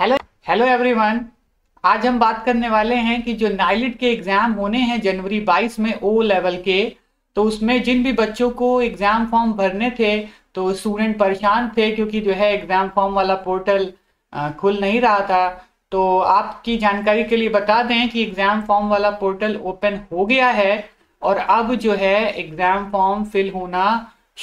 hello hello everyone आज हम बात करने वाले हैं कि जो नाइलिट के एग्ज़ाम होने हैं जनवरी 22 में ओ लेवल के तो उसमें जिन भी बच्चों को एग्ज़ाम फॉर्म भरने थे तो स्टूडेंट परेशान थे क्योंकि जो है एग्ज़ाम फॉर्म वाला पोर्टल खुल नहीं रहा था तो आपकी जानकारी के लिए बता दें कि एग्ज़ाम फॉर्म वाला पोर्टल ओपन हो गया है और अब जो है एग्ज़ाम फॉर्म फिल होना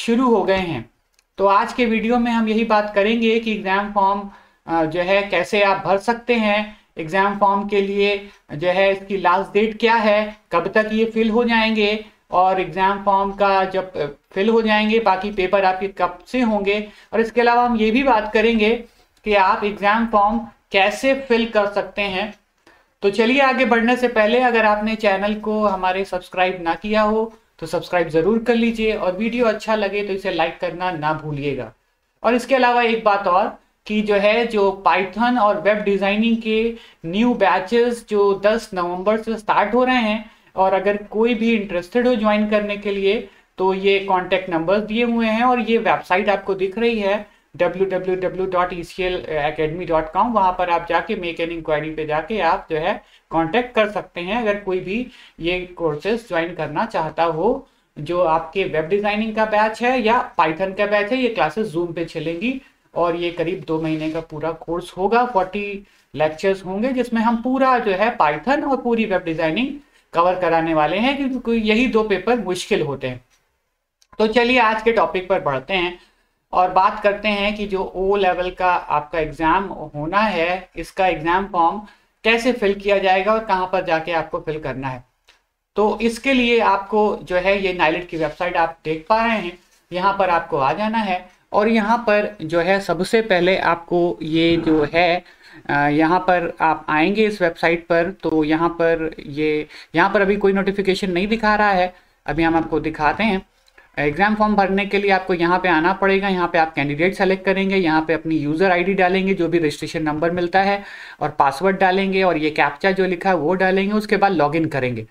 शुरू हो गए हैं तो आज के वीडियो में हम यही बात करेंगे कि एग्ज़ाम फॉर्म जो है कैसे आप भर सकते हैं एग्ज़ाम फॉर्म के लिए जो है इसकी लास्ट डेट क्या है कब तक ये फिल हो जाएंगे और एग्ज़ाम फॉर्म का जब फिल हो जाएंगे बाकी पेपर आपके कब से होंगे और इसके अलावा हम ये भी बात करेंगे कि आप एग्ज़ाम फॉर्म कैसे फिल कर सकते हैं तो चलिए आगे बढ़ने से पहले अगर आपने चैनल को हमारे सब्सक्राइब ना किया हो तो सब्सक्राइब ज़रूर कर लीजिए और वीडियो अच्छा लगे तो इसे लाइक करना ना भूलिएगा और इसके अलावा एक बात और कि जो है जो पाइथन और वेब डिज़ाइनिंग के न्यू बैचेस जो 10 नवंबर से स्टार्ट हो रहे हैं और अगर कोई भी इंटरेस्टेड हो ज्वाइन करने के लिए तो ये कॉन्टेक्ट नंबर दिए हुए हैं और ये वेबसाइट आपको दिख रही है www.eclacademy.com वहाँ पर आप जाके मेक एन इंक्वायरी पे जाके आप जो है कांटेक्ट कर सकते हैं अगर कोई भी ये कोर्सेज ज्वाइन करना चाहता हो जो आपके वेब डिज़ाइनिंग का बैच है या पाइथन का बैच है ये क्लासेस जूम पे चलेंगी और ये करीब दो महीने का पूरा कोर्स होगा फोर्टी लेक्चर्स होंगे जिसमें हम पूरा जो है पाइथन और पूरी वेब डिज़ाइनिंग कवर कराने वाले हैं क्योंकि यही दो पेपर मुश्किल होते हैं तो चलिए आज के टॉपिक पर बढ़ते हैं और बात करते हैं कि जो ओ लेवल का आपका एग्ज़ाम होना है इसका एग्ज़ाम फॉर्म कैसे फिल किया जाएगा और कहाँ पर जाके आपको फिल करना है तो इसके लिए आपको जो है ये नाइलेट की वेबसाइट आप देख पा रहे हैं यहाँ पर आपको आ जाना है और यहाँ पर जो है सबसे पहले आपको ये जो है यहाँ पर आप आएंगे इस वेबसाइट पर तो यहाँ पर ये यहाँ पर अभी कोई नोटिफिकेशन नहीं दिखा रहा है अभी हम आपको दिखाते हैं एग्ज़ाम फॉर्म भरने के लिए आपको यहाँ पे आना पड़ेगा यहाँ पे आप कैंडिडेट सेलेक्ट करेंगे यहाँ पे अपनी यूज़र आईडी डालेंगे जो भी रजिस्ट्रेशन नंबर मिलता है और पासवर्ड डालेंगे और ये कैप्चा जो लिखा है वो डालेंगे उसके बाद लॉगिन करेंगे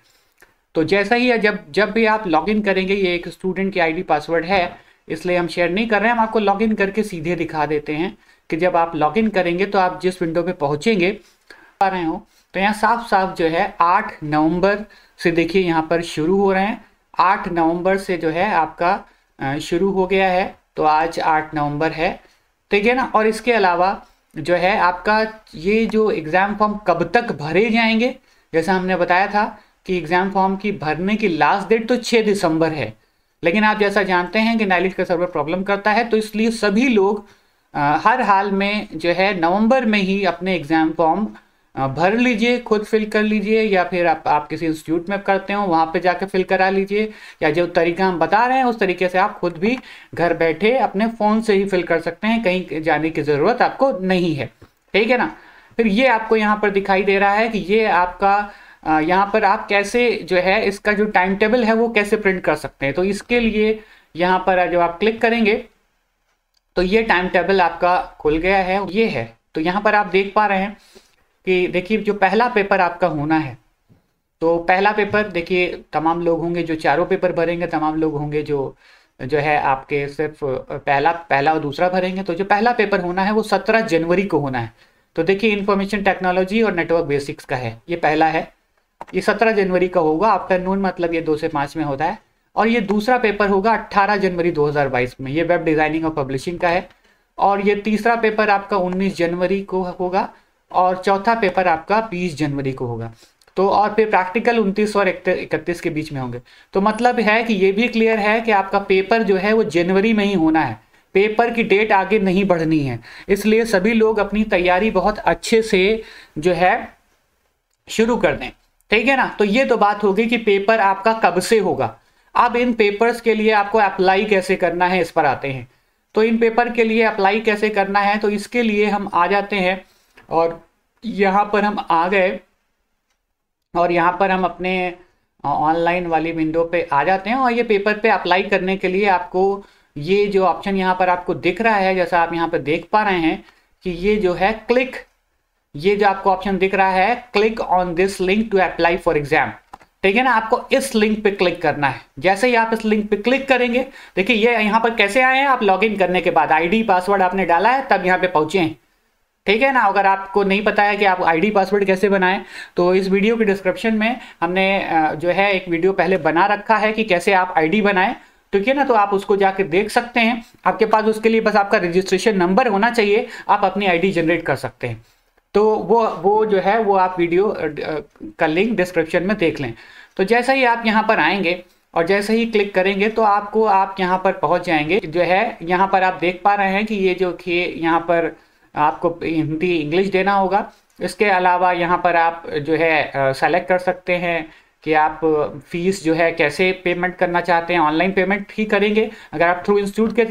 तो जैसा ही है जब जब भी आप लॉगिन करेंगे ये एक स्टूडेंट की आईडी पासवर्ड है इसलिए हम शेयर नहीं कर रहे हैं हम आपको लॉगिन करके सीधे दिखा देते हैं कि जब आप लॉगिन करेंगे तो आप जिस विंडो पे पहुंचेंगे पा रहे हो तो यहाँ साफ साफ जो है आठ नवंबर से देखिए यहाँ पर शुरू हो रहे हैं आठ नवंबर से जो है आपका शुरू हो गया है तो आज आठ नवंबर है ठीक है ना और इसके अलावा जो है आपका ये जो एग्ज़ाम फॉर्म कब तक भरे जाएंगे जैसा हमने बताया था कि एग्ज़ाम फॉर्म की भरने की लास्ट डेट तो छः दिसंबर है लेकिन आप जैसा जानते हैं कि नाइलिट का सर्वर प्रॉब्लम करता है तो इसलिए सभी लोग आ, हर हाल में जो है नवंबर में ही अपने एग्ज़ाम फॉर्म भर लीजिए खुद फिल कर लीजिए या फिर आप आप किसी इंस्टीट्यूट में करते हो वहाँ पे जाके फिल करा लीजिए या जो तरीका हम बता रहे हैं उस तरीके से आप खुद भी घर बैठे अपने फ़ोन से ही फिल कर सकते हैं कहीं जाने की ज़रूरत आपको नहीं है ठीक है ना फिर ये आपको यहाँ पर दिखाई दे रहा है कि ये आपका यहाँ पर आप कैसे जो है इसका जो टाइम टेबल है वो कैसे प्रिंट कर सकते हैं तो इसके लिए यहाँ पर जब आप क्लिक करेंगे तो ये टाइम टेबल आपका खुल गया है ये है तो यहाँ पर आप देख पा रहे हैं कि देखिए जो पहला पेपर आपका होना है तो पहला पेपर देखिए तमाम लोग होंगे जो चारों पेपर भरेंगे तमाम लोग होंगे जो जो है आपके सिर्फ पहला पहला और दूसरा भरेंगे तो जो पहला पेपर होना है वो सत्रह जनवरी को होना है तो देखिए इन्फॉर्मेशन टेक्नोलॉजी और नेटवर्क बेसिक्स का है ये पहला है ये सत्रह जनवरी का होगा आफ्टरनून मतलब ये दो से पाँच में होता है और ये दूसरा पेपर होगा अट्ठारह जनवरी 2022 में ये वेब डिज़ाइनिंग और पब्लिशिंग का है और ये तीसरा पेपर आपका 19 जनवरी को होगा और चौथा पेपर आपका 20 जनवरी को होगा तो और फिर प्रैक्टिकल 29 और इकतीस के बीच में होंगे तो मतलब है कि ये भी क्लियर है कि आपका पेपर जो है वो जनवरी में ही होना है पेपर की डेट आगे नहीं बढ़नी है इसलिए सभी लोग अपनी तैयारी बहुत अच्छे से जो है शुरू कर दें ठीक है ना तो ये तो बात होगी कि पेपर आपका कब से होगा अब इन पेपर्स के लिए आपको अप्लाई कैसे करना है इस पर आते हैं तो इन पेपर के लिए अप्लाई कैसे करना है तो इसके लिए हम आ जाते हैं और यहाँ पर हम आ गए और यहाँ पर हम अपने ऑनलाइन वाली विंडो पे आ जाते हैं और ये पेपर पे अप्लाई करने के लिए आपको ये जो ऑप्शन यहाँ पर आपको दिख रहा है जैसा आप यहाँ पर देख पा रहे हैं कि ये जो है क्लिक ये जो आपको ऑप्शन दिख रहा है click on this link to apply for exam ठीक है ना आपको इस लिंक पे क्लिक करना है जैसे ही आप इस लिंक पे क्लिक करेंगे देखिए ये यहाँ पर कैसे आए हैं आप लॉगिन करने के बाद आईडी पासवर्ड आपने डाला है तब यहाँ पे पहुंचे हैं ठीक है ना अगर आपको नहीं पता है कि आप आईडी पासवर्ड कैसे बनाएं तो इस वीडियो के डिस्क्रिप्शन में हमने जो है एक वीडियो पहले बना रखा है कि कैसे आप आईडी बनाएं ठीक है ना तो आप उसको जाके देख सकते हैं आपके पास उसके लिए बस आपका रजिस्ट्रेशन नंबर होना चाहिए आप अपनी आईडी जनरेट कर सकते हैं तो वो वो जो है वो आप वीडियो का लिंक डिस्क्रिप्शन में देख लें तो जैसे ही आप यहाँ पर आएंगे और जैसे ही क्लिक करेंगे तो आपको आप यहाँ पर पहुँच जाएंगे जो है यहाँ पर आप देख पा रहे हैं कि ये जो कि यहाँ पर आपको हिंदी इंग्लिश देना होगा इसके अलावा यहाँ पर आप जो है सेलेक्ट कर सकते हैं कि आप फीस जो है कैसे पेमेंट करना चाहते हैं ऑनलाइन पेमेंट ही करेंगे अगर आप थ्रू इंस्टीट्यूट के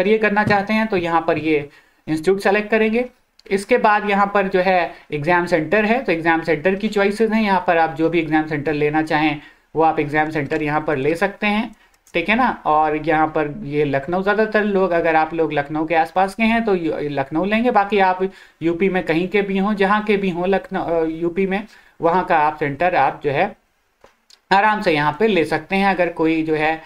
ज़रिए करना चाहते हैं तो यहाँ पर ये इंस्टीट्यूट सेलेक्ट करेंगे इसके बाद यहाँ पर जो है एग्ज़ाम सेंटर है तो एग्ज़ाम सेंटर की चॉइसेस हैं यहाँ पर आप जो भी एग्ज़ाम सेंटर लेना चाहें वो आप एग्ज़ाम सेंटर यहाँ पर ले सकते हैं ठीक है ना और यहाँ पर ये लखनऊ ज़्यादातर लोग अगर आप लोग लखनऊ के आसपास के हैं तो लखनऊ लेंगे बाकी आप यूपी में कहीं के भी हों जहाँ के भी हों लखनऊ यूपी में वहाँ का आप सेंटर आप जो है आराम से यहाँ पर ले सकते हैं अगर कोई जो है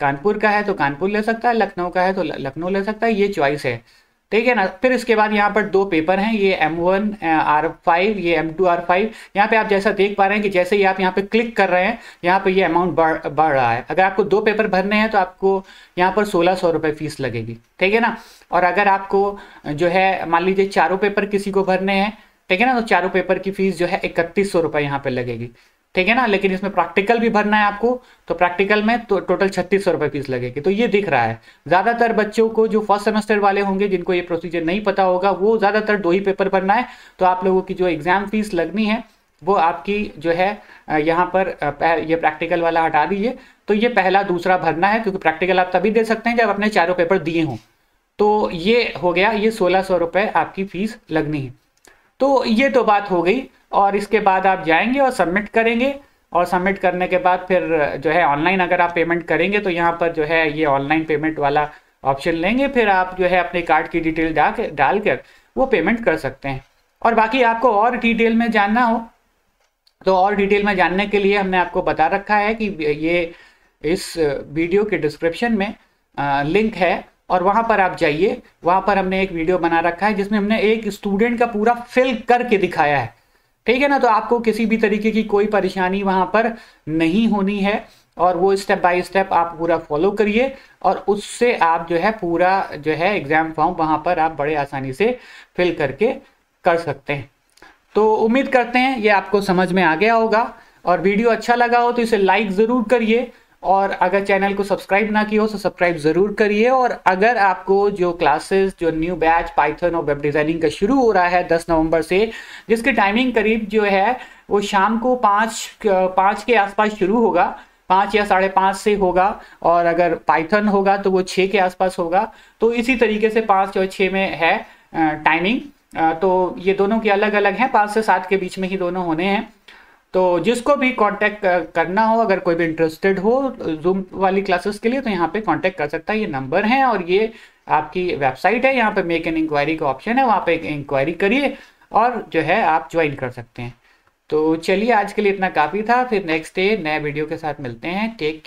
कानपुर का है तो कानपुर ले सकता है लखनऊ का है तो लखनऊ ले सकता है ये चॉइस है ठीक है ना फिर इसके बाद यहाँ पर दो पेपर हैं ये एम वन आर फाइव ये एम टू आर फाइव यहाँ पे आप जैसा देख पा रहे हैं कि जैसे ही आप यहाँ पे क्लिक कर रहे हैं यहाँ पे ये अमाउंट बढ़ बढ़ रहा है अगर आपको दो पेपर भरने हैं तो आपको यहाँ पर सोलह सौ रुपये फीस लगेगी ठीक है ना और अगर आपको जो है मान लीजिए चारों पेपर किसी को भरने हैं ठीक है ना तो चारों पेपर की फीस जो है इकतीस सौ रुपये यहाँ पर लगेगी ठीक है ना लेकिन इसमें प्रैक्टिकल भी भरना है आपको तो प्रैक्टिकल में तो, टोटल छत्तीस सौ रुपये फीस लगेगी तो ये दिख रहा है ज़्यादातर बच्चों को जो फर्स्ट सेमेस्टर वाले होंगे जिनको ये प्रोसीजर नहीं पता होगा वो ज़्यादातर दो ही पेपर भरना है तो आप लोगों की जो एग्ज़ाम फीस लगनी है वो आपकी जो है यहाँ पर ये प्रैक्टिकल वाला हटा दीजिए तो ये पहला दूसरा भरना है क्योंकि प्रैक्टिकल आप तभी दे सकते हैं जब अपने चारों पेपर दिए हों तो ये हो गया ये सोलह सौ रुपये आपकी फ़ीस लगनी है तो ये तो बात हो गई और इसके बाद आप जाएंगे और सबमिट करेंगे और सबमिट करने के बाद फिर जो है ऑनलाइन अगर आप पेमेंट करेंगे तो यहाँ पर जो है ये ऑनलाइन पेमेंट वाला ऑप्शन लेंगे फिर आप जो है अपने कार्ड की डिटेल डाल के डाल कर वो पेमेंट कर सकते हैं और बाकी आपको और डिटेल में जानना हो तो और डिटेल में जानने के लिए हमने आपको बता रखा है कि ये इस वीडियो के डिस्क्रिप्शन में लिंक है और वहाँ पर आप जाइए वहाँ पर हमने एक वीडियो बना रखा है जिसमें हमने एक स्टूडेंट का पूरा फिल करके दिखाया है ठीक है ना तो आपको किसी भी तरीके की कोई परेशानी वहाँ पर नहीं होनी है और वो स्टेप बाय स्टेप आप पूरा फॉलो करिए और उससे आप जो है पूरा जो है एग्ज़ाम फॉर्म वहाँ पर आप बड़े आसानी से फिल करके कर सकते हैं तो उम्मीद करते हैं ये आपको समझ में आ गया होगा और वीडियो अच्छा लगा हो तो इसे लाइक ज़रूर करिए और अगर चैनल को सब्सक्राइब ना किया हो तो सब्सक्राइब ज़रूर करिए और अगर आपको जो क्लासेस जो न्यू बैच पाइथन और वेब डिज़ाइनिंग का शुरू हो रहा है 10 नवंबर से जिसकी टाइमिंग करीब जो है वो शाम को पाँच पाँच के आसपास शुरू होगा पाँच या साढ़े पाँच से होगा और अगर पाइथन होगा तो वो छः के आसपास होगा तो इसी तरीके से पाँच और छः में है टाइमिंग तो ये दोनों के अलग अलग हैं पाँच से सात के बीच में ही दोनों होने हैं तो जिसको भी कांटेक्ट करना हो अगर कोई भी इंटरेस्टेड हो जूम वाली क्लासेस के लिए तो यहाँ पे कांटेक्ट कर सकता है ये नंबर है और ये आपकी वेबसाइट है यहाँ पे मेक एन इंक्वायरी का ऑप्शन है वहाँ पे इंक्वायरी करिए और जो है आप ज्वाइन कर सकते हैं तो चलिए आज के लिए इतना काफ़ी था फिर नेक्स्ट डे नए वीडियो के साथ मिलते हैं टेक केयर